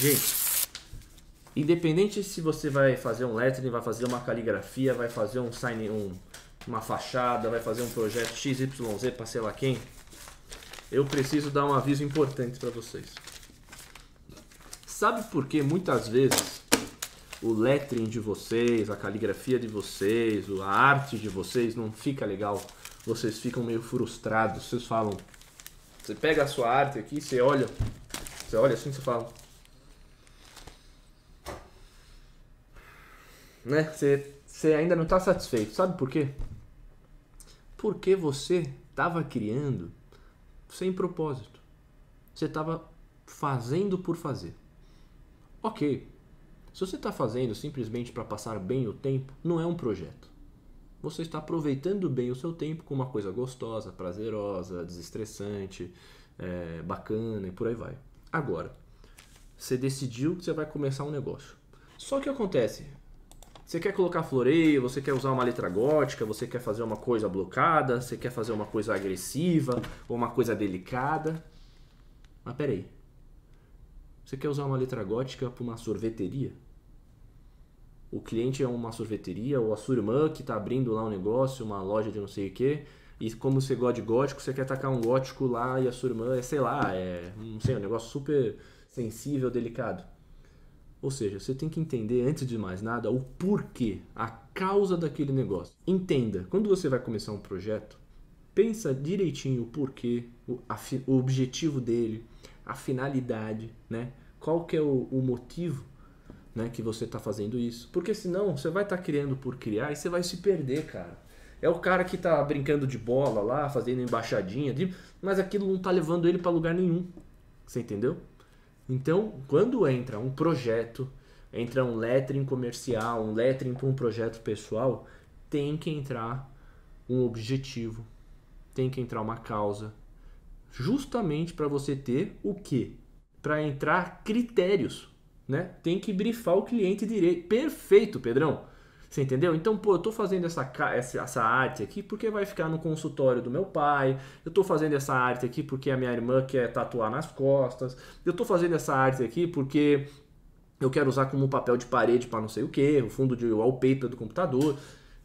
Gente, independente se você vai fazer um lettering, vai fazer uma caligrafia, vai fazer um sign, um, uma fachada, vai fazer um projeto XYZ para sei lá quem, eu preciso dar um aviso importante para vocês. Sabe por que muitas vezes o lettering de vocês, a caligrafia de vocês, a arte de vocês não fica legal? Vocês ficam meio frustrados, vocês falam. Você pega a sua arte aqui, você olha, você olha assim, você fala, né? Você, ainda não está satisfeito. Sabe por quê? Porque você estava criando sem propósito. Você estava fazendo por fazer. Ok. Se você está fazendo simplesmente para passar bem o tempo, não é um projeto. Você está aproveitando bem o seu tempo com uma coisa gostosa, prazerosa, desestressante, é, bacana e por aí vai. Agora, você decidiu que você vai começar um negócio. Só que acontece, você quer colocar floreio, você quer usar uma letra gótica, você quer fazer uma coisa blocada, você quer fazer uma coisa agressiva ou uma coisa delicada. Mas peraí. Você quer usar uma letra gótica para uma sorveteria? O cliente é uma sorveteria ou a sua irmã que está abrindo lá um negócio, uma loja de não sei o quê? E como você gosta de gótico, você quer tacar um gótico lá e a sua irmã é, sei lá, é, não sei, um negócio super sensível, delicado. Ou seja, você tem que entender, antes de mais nada, o porquê, a causa daquele negócio. Entenda, quando você vai começar um projeto, pensa direitinho o porquê, o, a, o objetivo dele, a finalidade, né? Qual que é o, o motivo né, que você está fazendo isso. Porque senão você vai estar tá criando por criar e você vai se perder, cara. É o cara que está brincando de bola lá, fazendo embaixadinha, mas aquilo não está levando ele para lugar nenhum. Você entendeu? Então, quando entra um projeto, entra um lettering comercial, um lettering para um projeto pessoal, tem que entrar um objetivo, tem que entrar uma causa, justamente para você ter o quê? Para entrar critérios, né? Tem que brifar o cliente direito. Perfeito, Pedrão. Você entendeu? Então, pô, eu tô fazendo essa, essa arte aqui porque vai ficar no consultório do meu pai. Eu tô fazendo essa arte aqui porque a minha irmã quer tatuar nas costas. Eu tô fazendo essa arte aqui porque eu quero usar como papel de parede para não sei o que, o fundo de wallpaper do computador.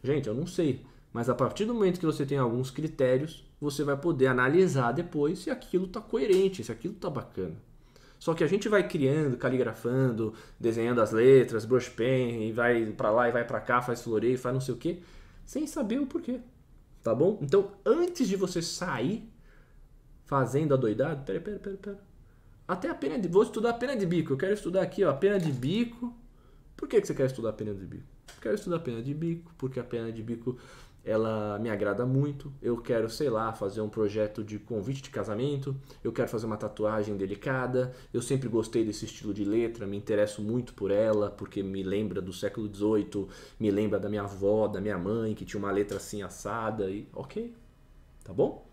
Gente, eu não sei. Mas a partir do momento que você tem alguns critérios, você vai poder analisar depois se aquilo está coerente, se aquilo está bacana. Só que a gente vai criando, caligrafando, desenhando as letras, brush pen, e vai para lá e vai para cá, faz floreio, faz não sei o quê, sem saber o porquê. Tá bom? Então, antes de você sair fazendo a doidada, pera, pera, pera, pera. Até a pena de vou estudar a pena de bico. Eu quero estudar aqui, ó, a pena de bico. Por que que você quer estudar a pena de bico? Eu quero estudar a pena de bico, porque a pena de bico ela me agrada muito. Eu quero, sei lá, fazer um projeto de convite de casamento, eu quero fazer uma tatuagem delicada. Eu sempre gostei desse estilo de letra, me interesso muito por ela, porque me lembra do século XVIII, me lembra da minha avó, da minha mãe, que tinha uma letra assim assada e ok, tá bom?